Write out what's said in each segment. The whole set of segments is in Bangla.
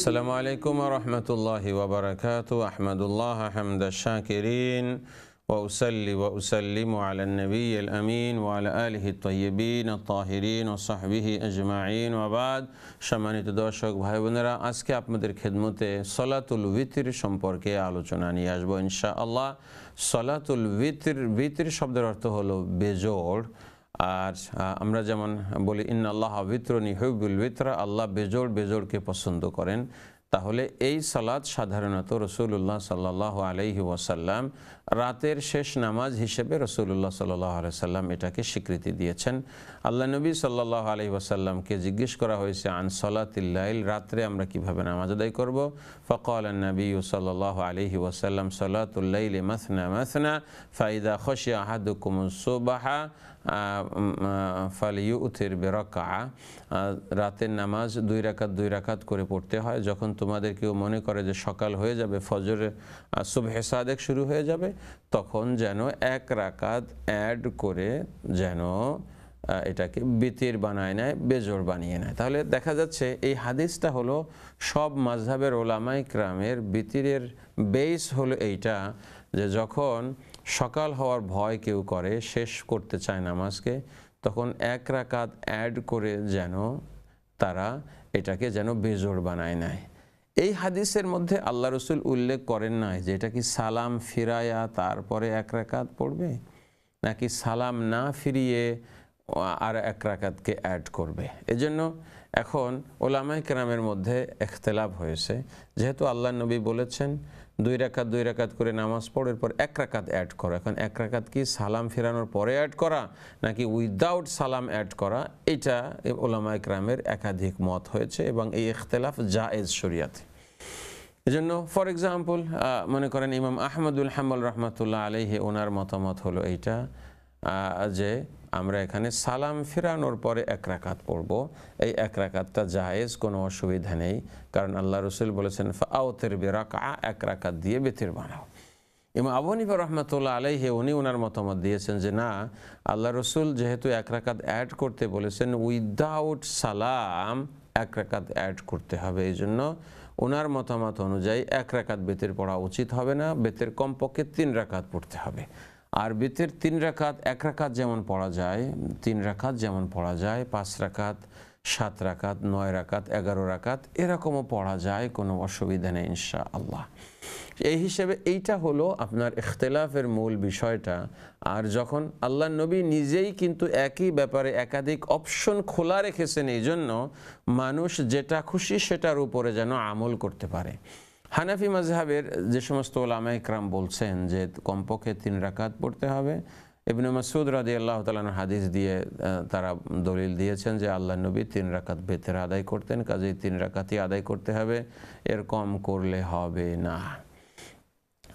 السلام عليكم ورحمة الله وبركاته أحمد الله حمد الشاكرين وأسلي وأسلم على النبي الأمين وعلى آله الطيبين الطاهرين وصحبه أجمعين وبعد সম্মানিত দর্শক ভাই বোনেরা আজকে আপনাদের খেদমতে সলাতুল উইতির সম্পর্কে আলোচনা নিয়ে إن شاء الله صلاة الوطر وطر شبدر হলো بجور আর আমরা যেমন বলি ইন আল্লাহ বিত্রনি হইবুল বিত্রা আল্লাহ বেজোড় বেজোড়কে পছন্দ করেন তাহলে এই সালাদ সাধারণত রসুল্লাহ সাল্লাহ আলহি ওয়াসাল্লাম রাতের শেষ নামাজ হিসেবে রসুল্লাহ সাল্লাহ আলাইসাল্লাম সাল্লাম এটাকে স্বীকৃতি দিয়েছেন আল্লাহ নবী সাল্লাহ আলহি ওয়াসাল্লামকে জিজ্ঞেস করা হয়েছে আন সলাতিল্লাইল রাত্রে আমরা কিভাবে নামাজ আদায় করব ফকল নবী সাল্লাহ আলহি ওয়াসাল্লাম সলাতুল্লাইল মাসনা মাসনা ফাইদা খসিয়া আহাদুকুমুসোবাহা ফালিউ উথির বেরকা রাতের নামাজ দুই রাকাত দুই রাকাত করে পড়তে হয় যখন তোমাদের কেউ মনে করে যে সকাল হয়ে যাবে ফজরের সুবহে সাদেক শুরু হয়ে যাবে তখন যেন এক রাকাত অ্যাড করে যেন এটাকে বেতের বানায় নেয় বেজোর বানিয়ে নেয় তাহলে দেখা যাচ্ছে এই হাদিসটা হলো সব মাঝহাবের ওলামাই ক্রামের বেতিরের বেস হলো এইটা যে যখন সকাল হওয়ার ভয় কেউ করে শেষ করতে চায় নামাজকে তখন এক রাকাত অ্যাড করে যেন তারা এটাকে যেন বেজোড় বানায় নেয় এই হাদিসের মধ্যে আল্লাহ রসুল উল্লেখ করেন নাই যে এটা কি সালাম ফিরায়া তারপরে এক রাকাত পড়বে নাকি সালাম না ফিরিয়ে আর এক রাকাতকে অ্যাড করবে এজন্য এখন ওলামাই কেরামের মধ্যে এখতেলাভ হয়েছে যেহেতু আল্লাহ নবী বলেছেন দুই রাকাত দুই রাকাত করে নামাজ পড়ের পর এক রাকাত অ্যাড করা এখন এক রাকাত কি সালাম ফেরানোর পরে অ্যাড করা নাকি উইদাউট সালাম অ্যাড করা এটা ওলামা ইকরামের একাধিক মত হয়েছে এবং এই এখতলাফ জায়েজ শরিয়াতে এজন্য ফর এক্সাম্পল মনে করেন ইমাম আহমদুল হাম্মল রহমতুল্লাহ আলহি ওনার মতামত হলো এইটা যে আমরা এখানে সালাম ফিরানোর পরে এক রাকাত পড়ব এই এক রাকাতটা জায়েজ কোনো অসুবিধা নেই কারণ আল্লাহ রসুল বলেছেন আওতের বেরাক এক রাকাত দিয়ে বেতের বানাও এবং আবু নিফা রহমতুল্লাহ আলাইহে উনি ওনার মতামত দিয়েছেন যে না আল্লাহ রসুল যেহেতু এক রাকাত অ্যাড করতে বলেছেন উইদাউট সালাম এক রাকাত অ্যাড করতে হবে এই জন্য ওনার মতামত অনুযায়ী এক রাকাত বেতের পড়া উচিত হবে না বেতের কমপক্ষে তিন রাকাত পড়তে হবে আর বেতের তিন রাকাত এক রাকাত যেমন পড়া যায় তিন রাকাত যেমন পড়া যায় পাঁচ রাকাত সাত রাকাত নয় রাকাত এগারো রাকাত এরকমও পড়া যায় কোনো অসুবিধা নেই ইনশা আল্লাহ এই হিসেবে এইটা হলো আপনার ইখতলাফের মূল বিষয়টা আর যখন আল্লাহ নবী নিজেই কিন্তু একই ব্যাপারে একাধিক অপশন খোলা রেখেছেন এই জন্য মানুষ যেটা খুশি সেটার উপরে যেন আমল করতে পারে হানাফি মাজহাবের যে সমস্ত ওলামা ইকরাম বলছেন যে কমপক্ষে তিন রাকাত পড়তে হবে ইবনে মাসুদ রাজি আল্লাহ তালানোর হাদিস দিয়ে তারা দলিল দিয়েছেন যে আল্লাহ নবী তিন রাকাত বেতের আদায় করতেন কাজেই তিন রাকাতই আদায় করতে হবে এর কম করলে হবে না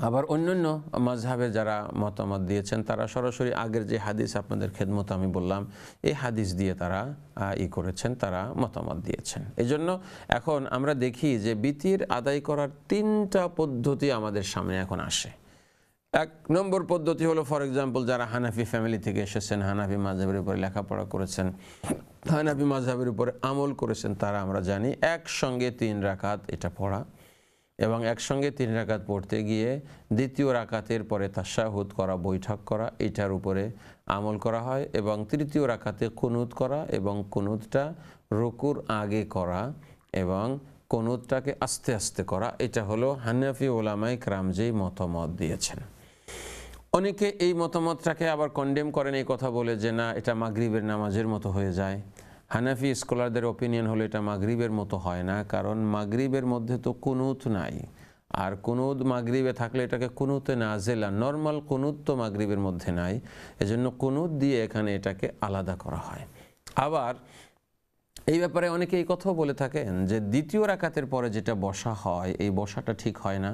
আবার অন্যান্য মাঝহাবে যারা মতামত দিয়েছেন তারা সরাসরি আগের যে হাদিস আপনাদের খেদমত আমি বললাম এই হাদিস দিয়ে তারা ই করেছেন তারা মতামত দিয়েছেন এজন্য এখন আমরা দেখি যে বিতির আদায় করার তিনটা পদ্ধতি আমাদের সামনে এখন আসে এক নম্বর পদ্ধতি হলো ফর এক্সাম্পল যারা হানাফি ফ্যামিলি থেকে এসেছেন হানাফি মাঝহাবের উপরে লেখাপড়া করেছেন হানাফি মাঝহাবের উপরে আমল করেছেন তারা আমরা জানি একসঙ্গে তিন রাখাত এটা পড়া এবং একসঙ্গে তিন রাকাত পড়তে গিয়ে দ্বিতীয় রাকাতের পরে তাসাহুদ করা বৈঠক করা এটার উপরে আমল করা হয় এবং তৃতীয় রাকাতে কুনুদ করা এবং কুনুদটা রুকুর আগে করা এবং কুনুতটাকে আস্তে আস্তে করা এটা হলো হানাফি ওলামাই ক্রামজেই মতামত দিয়েছেন অনেকে এই মতামতটাকে আবার কন্ডেম করেন এই কথা বলে যে না এটা মাগরিবের নামাজের মতো হয়ে যায় হানাফি স্কলারদের ওপিনিয়ন হলো এটা মাগরিবের মতো হয় না কারণ মাগরিবের মধ্যে তো কুনুত নাই আর কুনুদ মাগরিবে থাকলে এটাকে কুনুতে নাজেলা নর্মাল কুনুদ তো মাগরিবের মধ্যে নাই এজন্য কুনুদ দিয়ে এখানে এটাকে আলাদা করা হয় আবার এই ব্যাপারে অনেকে এই কথাও বলে থাকেন যে দ্বিতীয় রাকাতের পরে যেটা বসা হয় এই বসাটা ঠিক হয় না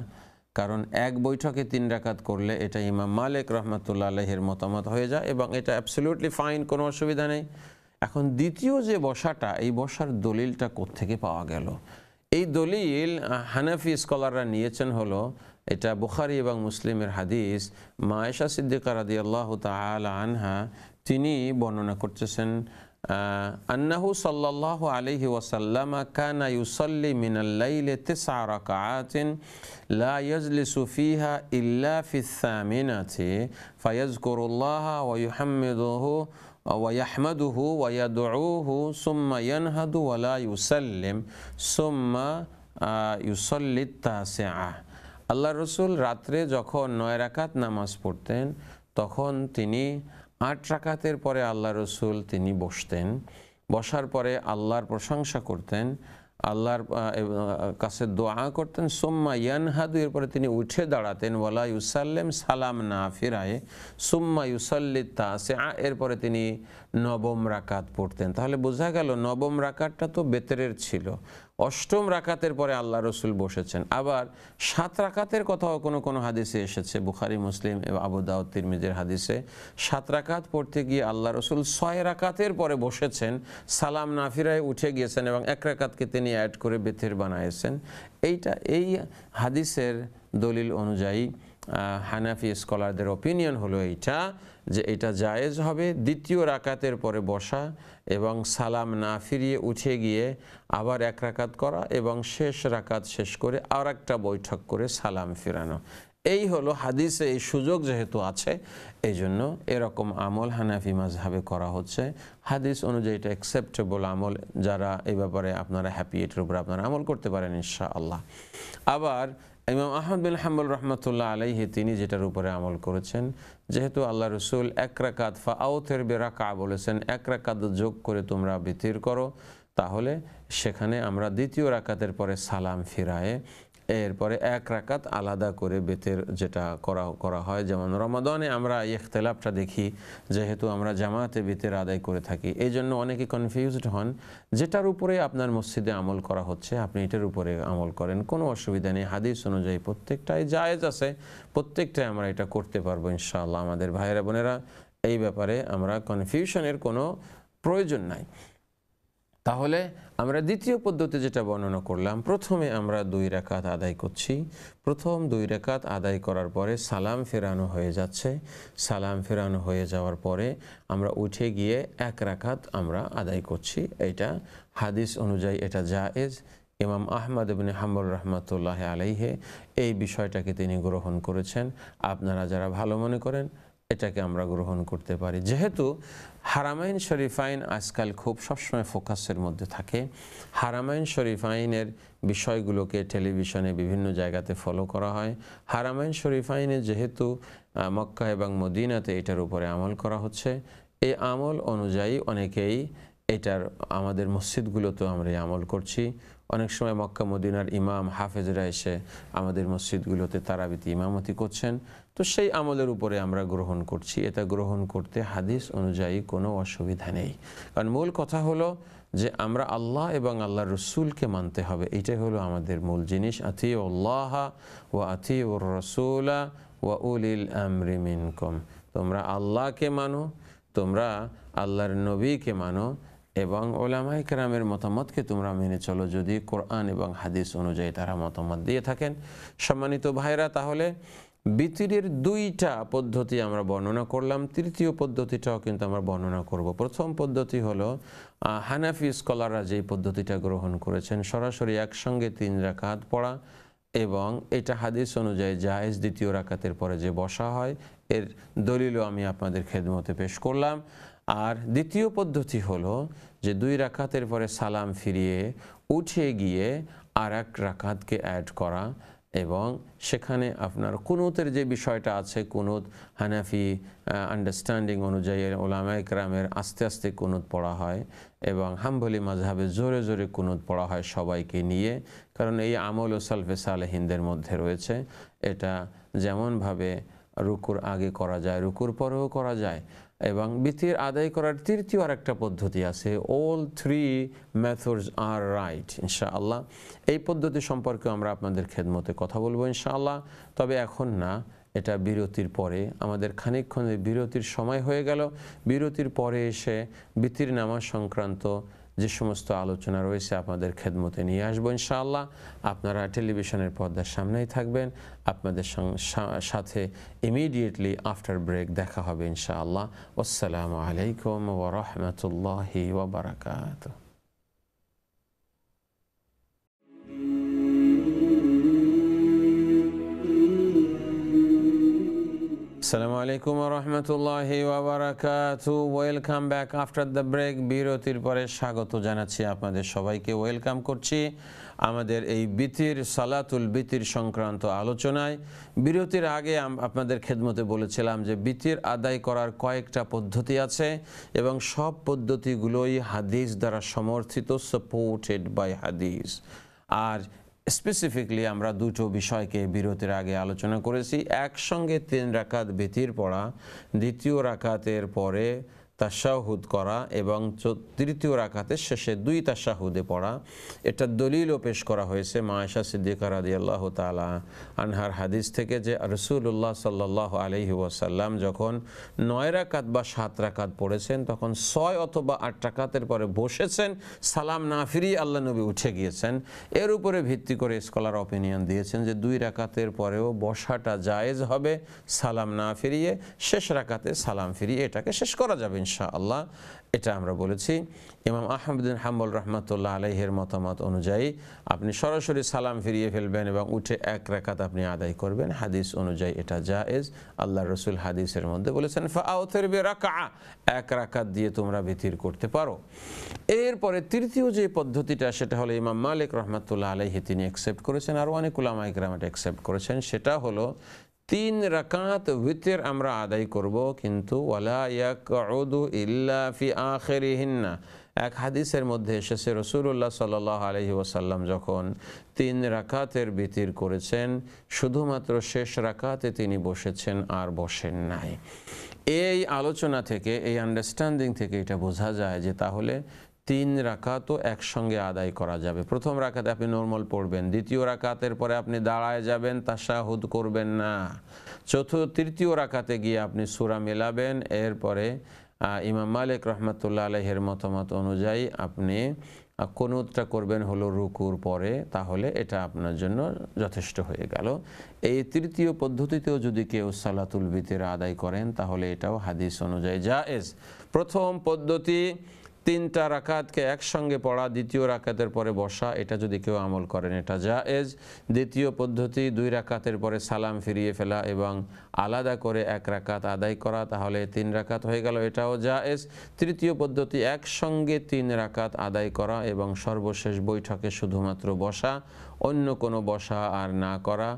কারণ এক বৈঠকে তিন রাকাত করলে এটা ইমাম মালিক রহমতুল্লা আলহের মতামত হয়ে যায় এবং এটা অ্যাবসলিউটলি ফাইন কোনো অসুবিধা নেই এখন দ্বিতীয় যে বসাটা এই বসার দলিলটা কোত্থেকে পাওয়া গেল এই দলিল হানাফি স্কলাররা নিয়েছেন হলো এটা বুখারি এবং মুসলিমের হাদিস মায়েশা সিদ্দিকার আদি আল্লাহ আনহা তিনি বর্ণনা করতেছেন আন্নাহু সাল্লাহ আলহি ওয়াসাল্লামা কানা ইউসল্লি লা ويحمده ويدعوه ثم ينهض ولا يسلم ثم يصلي التاسعة আল্লাহ রসুল রাত্রে যখন নয় রাকাত নামাজ পড়তেন তখন তিনি আট রাকাতের পরে আল্লাহ রসুল তিনি বসতেন বসার পরে আল্লাহর প্রশংসা করতেন আল্লাহর কাছে দোয়া করতেন সোম্মা ইয়ানহাদু এরপরে তিনি উঠে দাঁড়াতেন ওয়ালা ইউসাল্লেম সালাম না ফিরায়ে সোম্মা ইউসাল্লি তাসে এরপরে তিনি নবম রাকাত পড়তেন তাহলে বোঝা গেল নবম রাকাতটা তো বেতরের ছিল অষ্টম রাকাতের পরে আল্লাহ রসুল বসেছেন আবার সাত রাকাতের কথাও কোনো কোনো হাদিসে এসেছে বুখারি মুসলিম এবং আবুদাউদ্ তিরমিজের হাদিসে সাত রাকাত পড়তে গিয়ে আল্লাহ রসুল ছয় রাকাতের পরে বসেছেন সালাম নাফিরায় উঠে গিয়েছেন এবং এক রাকাতকে তিনি অ্যাড করে বেথের বানিয়েছেন এইটা এই হাদিসের দলিল অনুযায়ী হানাফি স্কলারদের ওপিনিয়ন হলো এইটা যে এটা জায়েজ হবে দ্বিতীয় রাকাতের পরে বসা এবং সালাম না ফিরিয়ে উঠে গিয়ে আবার এক রাকাত করা এবং শেষ রাকাত শেষ করে আর একটা বৈঠক করে সালাম ফেরানো এই হলো হাদিসে এই সুযোগ যেহেতু আছে এই জন্য এরকম আমল হানাফি মাঝহাবে করা হচ্ছে হাদিস অনুযায়ী এটা অ্যাকসেপ্টেবল আমল যারা এই ব্যাপারে আপনারা হ্যাপি এটির উপরে আপনারা আমল করতে পারেন ইনশা আল্লাহ আবার ইমাম আহমদ বিন হাম্বুল রহমতুল্লাহ আলাইহি তিনি যেটার উপরে আমল করেছেন যেহেতু আল্লাহ রসুল এক রাকাত ফা আউথের বেরাকা বলেছেন এক রাকাত যোগ করে তোমরা বিতির করো তাহলে সেখানে আমরা দ্বিতীয় রাকাতের পরে সালাম ফিরায়ে এরপরে এক রাকাত আলাদা করে বেতের যেটা করা করা হয় যেমন রমাদনে আমরা ইখতলাপটা দেখি যেহেতু আমরা জামাতে বেতের আদায় করে থাকি এই জন্য অনেকে কনফিউজড হন যেটার উপরে আপনার মসজিদে আমল করা হচ্ছে আপনি এটার উপরে আমল করেন কোনো অসুবিধা নেই হাদিস অনুযায়ী প্রত্যেকটাই জায়েজ আছে প্রত্যেকটাই আমরা এটা করতে পারবো ইনশাআল্লাহ আমাদের ভাইয়েরা বোনেরা এই ব্যাপারে আমরা কনফিউশনের কোনো প্রয়োজন নাই তাহলে আমরা দ্বিতীয় পদ্ধতি যেটা বর্ণনা করলাম প্রথমে আমরা দুই রেখাত আদায় করছি প্রথম দুই রেখাত আদায় করার পরে সালাম ফেরানো হয়ে যাচ্ছে সালাম ফেরানো হয়ে যাওয়ার পরে আমরা উঠে গিয়ে এক রাখাত আমরা আদায় করছি এটা হাদিস অনুযায়ী এটা জায়েজ ইমাম আহমদ ইবনে হাম্বুল রহমতুল্লাহ আলাইহে এই বিষয়টাকে তিনি গ্রহণ করেছেন আপনারা যারা ভালো মনে করেন এটাকে আমরা গ্রহণ করতে পারি যেহেতু হারামাইন আইন আজকাল খুব সবসময় ফোকাসের মধ্যে থাকে হারামাইন আইনের বিষয়গুলোকে টেলিভিশনে বিভিন্ন জায়গাতে ফলো করা হয় হারামাইন আইনে যেহেতু মক্কা এবং মদিনাতে এটার উপরে আমল করা হচ্ছে এই আমল অনুযায়ী অনেকেই এটার আমাদের মসজিদগুলোতেও আমরা আমল করছি অনেক সময় মক্কা মদিনার ইমাম হাফেজরা এসে আমাদের মসজিদগুলোতে তারাবিতে ইমামতি করছেন তো সেই আমলের উপরে আমরা গ্রহণ করছি এটা গ্রহণ করতে হাদিস অনুযায়ী কোনো অসুবিধা নেই কারণ মূল কথা হলো যে আমরা আল্লাহ এবং আল্লাহ রসুলকে মানতে হবে এটাই হলো আমাদের মূল জিনিস আথি আল্লাহ ও আথি ওর রসুলা ও উলিল আমরিমিনকম তোমরা আল্লাহকে মানো তোমরা আল্লাহর নবীকে মানো এবং ওলামাই কেরামের মতামতকে তোমরা মেনে চলো যদি কোরআন এবং হাদিস অনুযায়ী তারা মতামত দিয়ে থাকেন সম্মানিত ভাইরা তাহলে বিতিরের দুইটা পদ্ধতি আমরা বর্ণনা করলাম তৃতীয় পদ্ধতিটাও কিন্তু আমরা বর্ণনা করব প্রথম পদ্ধতি হলো হানাফি স্কলাররা যেই পদ্ধতিটা গ্রহণ করেছেন সরাসরি একসঙ্গে তিন রাকাত পড়া এবং এটা হাদিস অনুযায়ী জাহেজ দ্বিতীয় রাকাতের পরে যে বসা হয় এর দলিলও আমি আপনাদের খেদমতে পেশ করলাম আর দ্বিতীয় পদ্ধতি হলো যে দুই রাকাতের পরে সালাম ফিরিয়ে উঠে গিয়ে আর এক রাকাতকে অ্যাড করা এবং সেখানে আপনার কুনুতের যে বিষয়টা আছে কুনুত হানাফি আন্ডারস্ট্যান্ডিং অনুযায়ী ওলামা ইকরামের আস্তে আস্তে কুনুত পড়া হয় এবং হাম্বলি মাঝহাবে জোরে জোরে কুনুত পড়া হয় সবাইকে নিয়ে কারণ এই আমল ও সালফে সালহিনদের মধ্যে রয়েছে এটা যেমনভাবে রুকুর আগে করা যায় রুকুর পরেও করা যায় এবং বিতির আদায় করার তৃতীয় আরেকটা পদ্ধতি আছে অল থ্রি মেথডস আর রাইট ইনশাআল্লাহ এই পদ্ধতি সম্পর্কে আমরা আপনাদের খেদমতে কথা বলবো ইনশাআল্লাহ তবে এখন না এটা বিরতির পরে আমাদের খানিকক্ষণের বিরতির সময় হয়ে গেল বিরতির পরে এসে বিতির নামা সংক্রান্ত যে সমস্ত আলোচনা রয়েছে আপনাদের খেদমতে নিয়ে আসবো ইনশাআল্লাহ আপনারা টেলিভিশনের পর্দার সামনেই থাকবেন আপনাদের সাথে ইমিডিয়েটলি আফটার ব্রেক দেখা হবে ইনশাআল্লাহ আসসালামু আলাইকুম ওরহমতুল্লাহি ওবরাকাতুহ সালামু আলাইকুম রহমতুল্লাহ ওয়াবারাকাতু welcome back after the break বিরতির পরে স্বাগত জানাচ্ছি আপনাদের সবাইকে ওয়েলকাম করছি আমাদের এই বিতির সালাতুল বিতির সংক্রান্ত আলোচনায় বিরতির আগে আপনাদের খেদমতে বলেছিলাম যে বিতির আদায় করার কয়েকটা পদ্ধতি আছে এবং সব পদ্ধতিগুলোই হাদিস দ্বারা সমর্থিত সাপোর্টেড বাই হাদিস আর স্পেসিফিকলি আমরা দুটো বিষয়কে বিরতির আগে আলোচনা করেছি একসঙ্গে তিন রাকাত বেতির পড়া দ্বিতীয় রাকাতের পরে তাশাহুদ করা এবং তৃতীয় রাখাতে শেষে দুই তাশাহুদে পড়া এটা দলিলও পেশ করা হয়েছে মায়েশা সিদ্দিকা রাদি আল্লাহ তালা আনহার হাদিস থেকে যে রসুল্লাহ সাল্লাহ আলহি ওয়াসাল্লাম যখন নয় রাকাত বা সাত রাকাত পড়েছেন তখন ছয় অথবা আট রাকাতের পরে বসেছেন সালাম না ফিরিয়ে আল্লাহ নবী উঠে গিয়েছেন এর উপরে ভিত্তি করে স্কলার অপিনিয়ন দিয়েছেন যে দুই রাকাতের পরেও বসাটা জায়েজ হবে সালাম না ফিরিয়ে শেষ রাকাতে সালাম ফিরিয়ে এটাকে শেষ করা যাবে ইনশা আল্লাহ এটা আমরা বলেছি ইমাম আহমদিন হাম্বুল রহমতুল্লাহ আলহের মতামত অনুযায়ী আপনি সরাসরি সালাম ফিরিয়ে ফেলবেন এবং উঠে এক রেখাত আপনি আদায় করবেন হাদিস অনুযায়ী এটা জায়েজ আল্লাহ রসুল হাদিসের মধ্যে বলেছেন ফাউথের এক রাকাত দিয়ে তোমরা ভিতির করতে পারো এরপরে তৃতীয় যে পদ্ধতিটা সেটা হলো ইমাম মালিক রহমতুল্লাহ আলহী তিনি অ্যাকসেপ্ট করেছেন আর অনেক উলামাইকরাম এটা অ্যাকসেপ্ট করেছেন সেটা হলো তিন রকাত ভিতর আমরা আদায় করব কিন্তু ওয়ালা এক হাদিসের মধ্যে এসেছে রসুল্লাহ সাল্লাহ আলহি ওসাল্লাম যখন তিন রাকাতের বিতির করেছেন শুধুমাত্র শেষ রাকাতে তিনি বসেছেন আর বসেন নাই এই আলোচনা থেকে এই আন্ডারস্ট্যান্ডিং থেকে এটা বোঝা যায় যে তাহলে তিন রাকাতও একসঙ্গে আদায় করা যাবে প্রথম রাকাতে আপনি নর্মাল পড়বেন দ্বিতীয় রাখাতের পরে আপনি দাঁড়ায় যাবেন তাশাহুদ করবেন না চতুর্থ তৃতীয় রাখাতে গিয়ে আপনি সুরা মেলাবেন এরপরে ইমাম মালিক রহমতুল্লাহ আলহের মতামত অনুযায়ী আপনি কোনোটা করবেন হলো রুকুর পরে তাহলে এটা আপনার জন্য যথেষ্ট হয়ে গেল এই তৃতীয় পদ্ধতিতেও যদি কেউ সালাতুল বিতের আদায় করেন তাহলে এটাও হাদিস অনুযায়ী জায়েজ প্রথম পদ্ধতি তিনটা রাকাতকে একসঙ্গে পড়া দ্বিতীয় রাকাতের পরে বসা এটা যদি কেউ আমল করেন এটা এজ দ্বিতীয় পদ্ধতি দুই রাকাতের পরে সালাম ফিরিয়ে ফেলা এবং আলাদা করে এক রাকাত আদায় করা তাহলে তিন রাকাত হয়ে গেল এটাও যা এজ তৃতীয় পদ্ধতি একসঙ্গে তিন রাকাত আদায় করা এবং সর্বশেষ বৈঠকে শুধুমাত্র বসা অন্য কোনো বসা আর না করা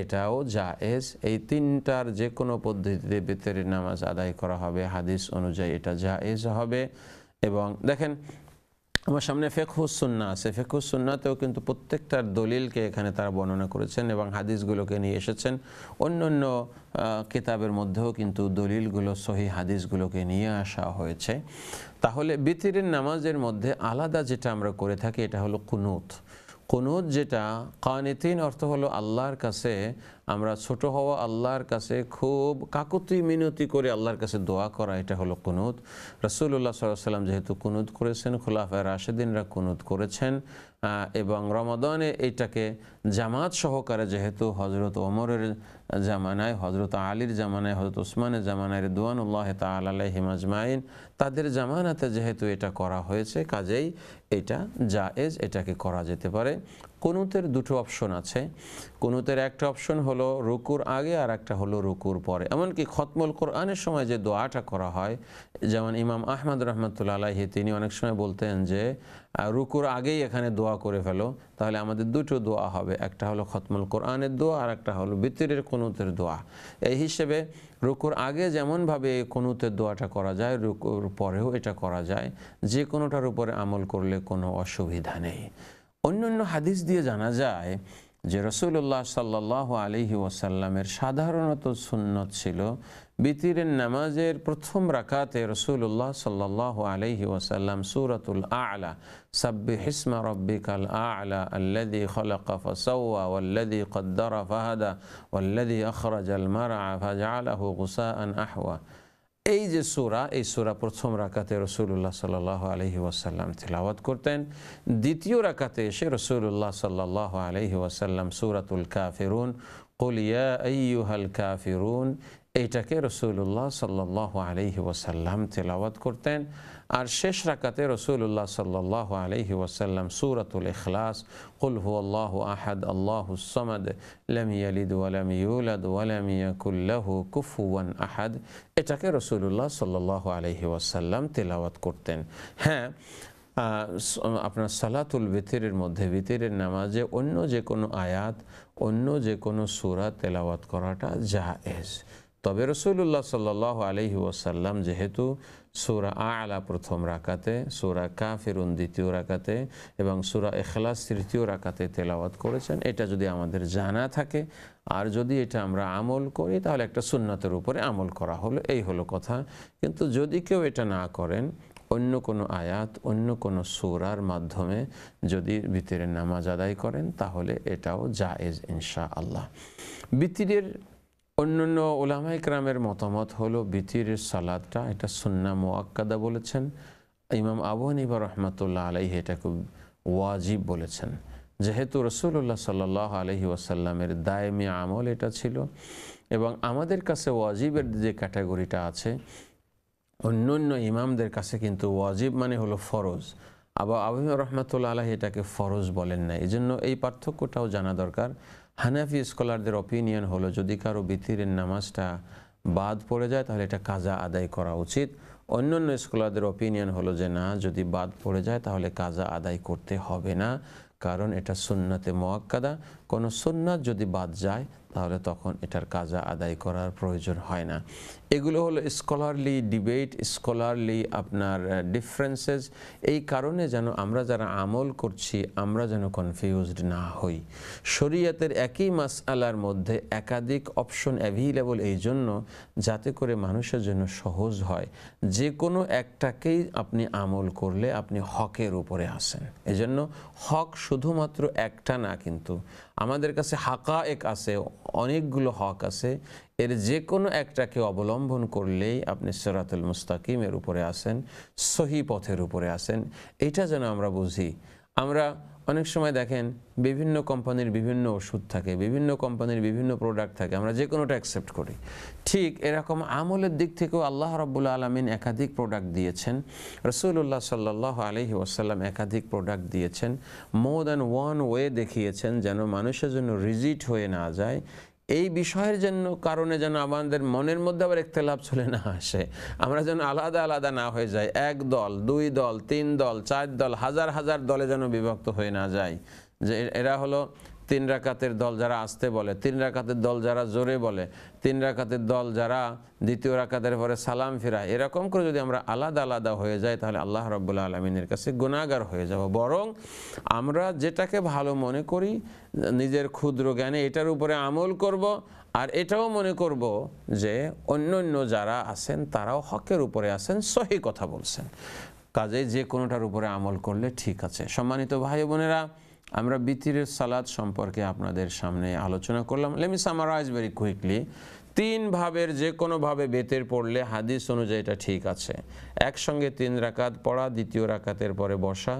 এটাও যা এজ এই তিনটার যে কোনো পদ্ধতিতে বেতের নামাজ আদায় করা হবে হাদিস অনুযায়ী এটা যা এজ হবে এবং দেখেন আমার সামনে ফেকহুসুন্না আছে ফেকহুসুন্নাতেও কিন্তু প্রত্যেকটার দলিলকে এখানে তারা বর্ণনা করেছেন এবং হাদিসগুলোকে নিয়ে এসেছেন অন্য অন্য কিতাবের মধ্যেও কিন্তু দলিলগুলো সহি হাদিসগুলোকে নিয়ে আসা হয়েছে তাহলে বিতিরের নামাজের মধ্যে আলাদা যেটা আমরা করে থাকি এটা হলো কুনুত কনুদ যেটা কানিতিন অর্থ হলো আল্লাহর কাছে আমরা ছোট হওয়া আল্লাহর কাছে খুব কাকুতি মিনতি করে আল্লাহর কাছে দোয়া করা এটা হলো কুনুদ রসুল্লাহ সাল্লাম যেহেতু কুনুদ করেছেন খোলাফায় রাশেদিনরা কুনুদ করেছেন এবং রমাদানে এটাকে জামাত সহকারে যেহেতু হজরত ওমরের জামানায় হজরত আলীর জামানায় হজরত ওসমানের জামানায় রেদুয়ানুল্লাহ তাল্লাহ হিমাজমাইন তাদের জামানাতে যেহেতু এটা করা হয়েছে কাজেই এটা জায়েজ এটাকে করা যেতে পারে কোনোতের দুটো অপশন আছে কোনোতের একটা অপশন হলো রুকুর আগে আর একটা হলো রুকুর পরে এমনকি খতমল কোরআনের সময় যে দোয়াটা করা হয় যেমন ইমাম আহমদ রহমতুল্লা আলাহি তিনি অনেক সময় বলতেন যে রুকুর আগেই এখানে দোয়া করে ফেলো তাহলে আমাদের দুটো দোয়া হবে একটা হলো খতমুল কোরআনের দোয়া আর একটা হলো বিতরের কোনুতের দোয়া এই হিসেবে রুকুর আগে যেমনভাবে এই দোয়াটা করা যায় রুকুর পরেও এটা করা যায় যে কোনোটার উপরে আমল করলে কোনো অসুবিধা নেই অন্যান্য হাদিস দিয়ে জানা যায় যে রাসূলুল্লাহ সাল্লাল্লাহু আলাইহি ওয়াসাল্লামের সাধারণত সুন্নাত ছিল বিতিরের নামাজের প্রথম রাকাতে রাসূলুল্লাহ সাল্লাল্লাহু আলাইহি ওয়াসাল্লাম সুরাতুল আলা সাব্বি হিসমা রব্বিক আলা আল্লাযী খালাকা ফাসাওয়া ওয়াল্লাযী কদ্দারা ফাহাদা ওয়াল্লাযী আখরাজাল মারআ ফাজআলাহু গুসাআন আহওয়া এই যে সোরা এই সোরা প্রথম রাকাতে রসুল্লাহ সাল্লাহ আলহি ওয়াসাল্লাম তেলাওয়াত করতেন দ্বিতীয় রাকাতে এসে রসুল্লাহ সাল্লাহ আলহি ওয়াসাল্লাম সুরাতুল কাফেরুন কলিয়া আইহাল কাফেরুন এইটাকে রসুল্লাহ সাল্লাহ আলহি ওয়াসাল্লাম তেলাওয়াত করতেন আর শেষ রাকাতে রসুল্লাহ সাল্লাহ আলহি ওয়াসাল্লাম সুরাতুল ইখলাস কুলহু আল্লাহ আহাদ আল্লাহসামাদ লামিয়ালিদ ওয়ালাম ইউলাদ ওয়ালাম ইয়াকুল্লাহু কুফুয়ান আহাদ এটাকে রসুল্লাহ সাল্লাহ আলহি ওয়াসাল্লাম তেলাওয়াত করতেন হ্যাঁ আপনার সালাতুল বিতিরের মধ্যে বিতিরের নামাজে অন্য যে কোনো আয়াত অন্য যে কোনো সুরা তেলাওয়াত করাটা জাহেজ তবে রসুল্লাহ সাল্ল আলহি ওসাল্লাম যেহেতু সুরা আলা প্রথম রাকাতে সুরা কাফিরুন দ্বিতীয় রাকাতে এবং সুরা এখলাস তৃতীয় রাকাতে তেলাওয়াত করেছেন এটা যদি আমাদের জানা থাকে আর যদি এটা আমরা আমল করি তাহলে একটা সুন্নাতের উপরে আমল করা হলো এই হলো কথা কিন্তু যদি কেউ এটা না করেন অন্য কোনো আয়াত অন্য কোনো সুরার মাধ্যমে যদি ভিতরের নামাজ আদায় করেন তাহলে এটাও জায়েজ ইনশা আল্লাহ বিতিরের অন্যান্য ওলামা ইকরামের মতামত হলো বিতিরের সালাদটা এটা সুন্না মোয়াক্কাদা বলেছেন ইমাম আবু নিবা রহমতুল্লাহ এটা এটাকে ওয়াজিব বলেছেন যেহেতু রসুল্লাহ সাল্লাহ আলহি ওয়াসাল্লামের দায়মি আমল এটা ছিল এবং আমাদের কাছে ওয়াজিবের যে ক্যাটাগরিটা আছে অন্য অন্য ইমামদের কাছে কিন্তু ওয়াজিব মানে হলো ফরজ আবার আবু রহমতুল্লা আলহী এটাকে ফরজ বলেন না এই জন্য এই পার্থক্যটাও জানা দরকার হানাফি স্কলারদের অপিনিয়ন হলো যদি কারো বিতিরের নামাজটা বাদ পড়ে যায় তাহলে এটা কাজা আদায় করা উচিত অন্যান্য স্কলারদের অপিনিয়ন হলো যে না যদি বাদ পড়ে যায় তাহলে কাজা আদায় করতে হবে না কারণ এটা সুন্নাতে মোয়াক্কাদা কোনো সুন্নাত যদি বাদ যায় তাহলে তখন এটার কাজা আদায় করার প্রয়োজন হয় না এগুলো হলো স্কলারলি ডিবেট স্কলারলি আপনার ডিফারেন্সেস এই কারণে যেন আমরা যারা আমল করছি আমরা যেন কনফিউজড না হই শরীয়তের একই মাস আলার মধ্যে একাধিক অপশন অ্যাভেলেবল এই জন্য যাতে করে মানুষের জন্য সহজ হয় যে কোনো একটাকেই আপনি আমল করলে আপনি হকের উপরে আসেন এজন্য হক শুধুমাত্র একটা না কিন্তু আমাদের কাছে হাকা এক আছে অনেকগুলো হক আছে এর যে কোনো একটাকে অবলম্বন করলেই আপনি সেরাতুল মুস্তাকিমের উপরে আসেন সহি পথের উপরে আসেন এটা যেন আমরা বুঝি আমরা অনেক সময় দেখেন বিভিন্ন কোম্পানির বিভিন্ন ওষুধ থাকে বিভিন্ন কোম্পানির বিভিন্ন প্রোডাক্ট থাকে আমরা যে কোনোটা অ্যাকসেপ্ট করি ঠিক এরকম আমলের দিক থেকেও আল্লাহ রব্বুল আলমিন একাধিক প্রোডাক্ট দিয়েছেন রসুল্লাহ সাল্লাহ আলহি ওসাল্লাম একাধিক প্রোডাক্ট দিয়েছেন মোর দ্যান ওয়ান ওয়ে দেখিয়েছেন যেন মানুষের জন্য রিজিট হয়ে না যায় এই বিষয়ের জন্য কারণে যেন আমাদের মনের মধ্যে আবার একতলাপ চলে না আসে আমরা যেন আলাদা আলাদা না হয়ে যাই এক দল দুই দল তিন দল চার দল হাজার হাজার দলে যেন বিভক্ত হয়ে না যায় যে এরা হলো তিন রাকাতের দল যারা আসতে বলে তিন রাকাতের দল যারা জোরে বলে তিন রাকাতের দল যারা দ্বিতীয় রাকাতের পরে সালাম ফেরা এরকম করে যদি আমরা আলাদা আলাদা হয়ে যাই তাহলে আল্লাহ রব্বুল্লা আলমিনের কাছে গুণাগার হয়ে যাব বরং আমরা যেটাকে ভালো মনে করি নিজের ক্ষুদ্র জ্ঞানে এটার উপরে আমল করব আর এটাও মনে করব যে অন্য অন্য যারা আছেন তারাও হকের উপরে আছেন সহি কথা বলছেন কাজে যে কোনোটার উপরে আমল করলে ঠিক আছে সম্মানিত ভাই বোনেরা আমরা বিতিরের সালাদ সম্পর্কে আপনাদের সামনে আলোচনা করলাম লেমি সামারাইজ ভেরি কুইকলি তিন ভাবের যে কোনোভাবে বেতের পড়লে হাদিস অনুযায়ী এটা ঠিক আছে একসঙ্গে তিন রাকাত পড়া দ্বিতীয় রাকাতের পরে বসা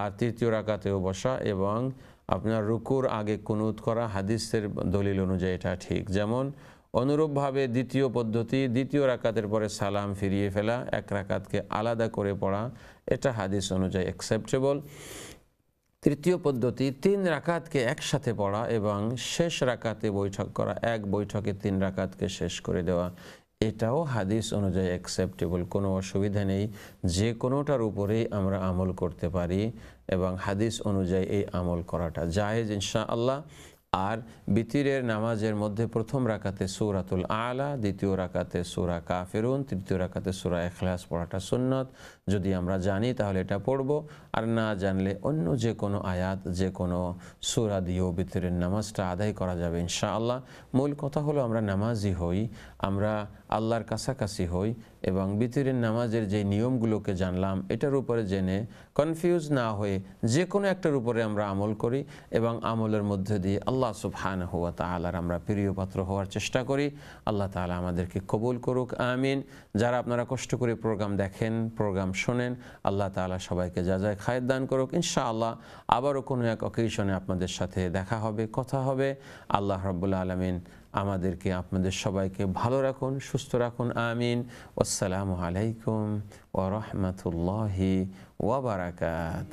আর তৃতীয় রাকাতেও বসা এবং আপনার রুকুর আগে কুনুত করা হাদিসের দলিল অনুযায়ী এটা ঠিক যেমন অনুরূপভাবে দ্বিতীয় পদ্ধতি দ্বিতীয় রাকাতের পরে সালাম ফিরিয়ে ফেলা এক রাকাতকে আলাদা করে পড়া এটা হাদিস অনুযায়ী অ্যাকসেপ্টেবল তৃতীয় পদ্ধতি তিন রাকাতকে একসাথে পড়া এবং শেষ রাকাতে বৈঠক করা এক বৈঠকে তিন রাকাতকে শেষ করে দেওয়া এটাও হাদিস অনুযায়ী অ্যাকসেপ্টেবল কোনো অসুবিধা নেই যে কোনোটার উপরেই আমরা আমল করতে পারি এবং হাদিস অনুযায়ী এই আমল করাটা জাহেজ ইনশা আল্লাহ আর বিতিরের নামাজের মধ্যে প্রথম রাকাতে সুরাতুল আলা দ্বিতীয় রাকাতে সুরা কাফেরুন তৃতীয় রাকাতে সুরা এখলাস পড়াটা সুন্নত যদি আমরা জানি তাহলে এটা পড়ব আর না জানলে অন্য যে কোনো আয়াত যে কোনো সুরা দিয়েও বিতিরের নামাজটা আদায় করা যাবে ইনশাআল্লাহ মূল কথা হলো আমরা নামাজি হই আমরা আল্লাহর কাছাকাছি হই এবং বিতরের নামাজের যে নিয়মগুলোকে জানলাম এটার উপরে জেনে কনফিউজ না হয়ে যে কোনো একটার উপরে আমরা আমল করি এবং আমলের মধ্যে দিয়ে আল্লাহ সুফহান হুয়া তালার আমরা প্রিয় পাত্র হওয়ার চেষ্টা করি আল্লাহ তালা আমাদেরকে কবুল করুক আমিন যারা আপনারা কষ্ট করে প্রোগ্রাম দেখেন প্রোগ্রাম শোনেন আল্লাহ তালা সবাইকে যা যায় খায়ের দান করুক ইনশাআল্লাহ আবারও কোনো এক অকেশনে আপনাদের সাথে দেখা হবে কথা হবে আল্লাহ রব্বুল্লা আলমিন আমাদেরকে আপনাদের সবাইকে ভালো রাখুন সুস্থ রাখুন আমিন আসসালামু আলাইকুম ও রহমতুল্লাহি ওয়াবারাকাত